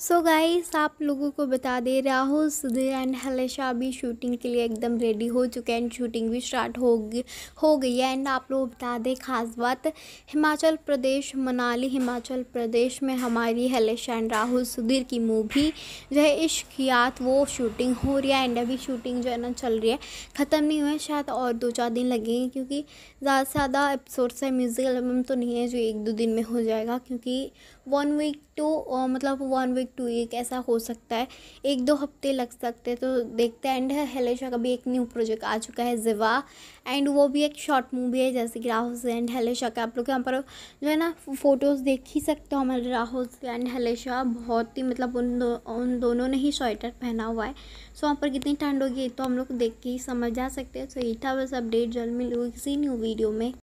सो so guys आप लोगों को बता दे राहुल सुधीर एंड हलेशा अभी शूटिंग के लिए एकदम रेडी हो चुके हैं एंड शूटिंग भी स्टार्ट हो गई हो गई है एंड आप लोग बता दें खास बात हिमाचल प्रदेश मनाली हिमाचल प्रदेश में हमारी हलेशा एंड राहुल सुधीर की मूवी जो है इश्कियात वो शूटिंग हो रही है एंड अभी शूटिंग जो है ना चल रही है ख़त्म नहीं हुआ है शायद और दो चार दिन लगेंगे क्योंकि ज़्यादा से ज़्यादा एपिसोड्स है म्यूज़िक एल्बम तो नहीं है जो एक दो दिन में हो जाएगा क्योंकि वन वीक टू मतलब one week week two week ऐसा हो सकता है एक दो हफ्ते लग सकते हैं तो देखते हैं एंड हेलेशा का भी एक न्यू प्रोजेक्ट आ चुका है जिवा एंड वो भी एक शॉर्ट मूवी है जैसे कि राहुल से एंड हेलेशा का आप लोग यहाँ पर जो है ना फ़ोटोज़ देख ही सकते हो हमारे राहुल से एंड हेलेशा बहुत ही मतलब उन दो उन दोनों ने ही स्वेटर पहना हुआ है सो वहाँ पर कितनी ठंड होगी तो हम लोग देख के ही समझ जा सकते हैं सो ये था बस अपडेट जल्द मिलूंगी किसी न्यू वीडियो में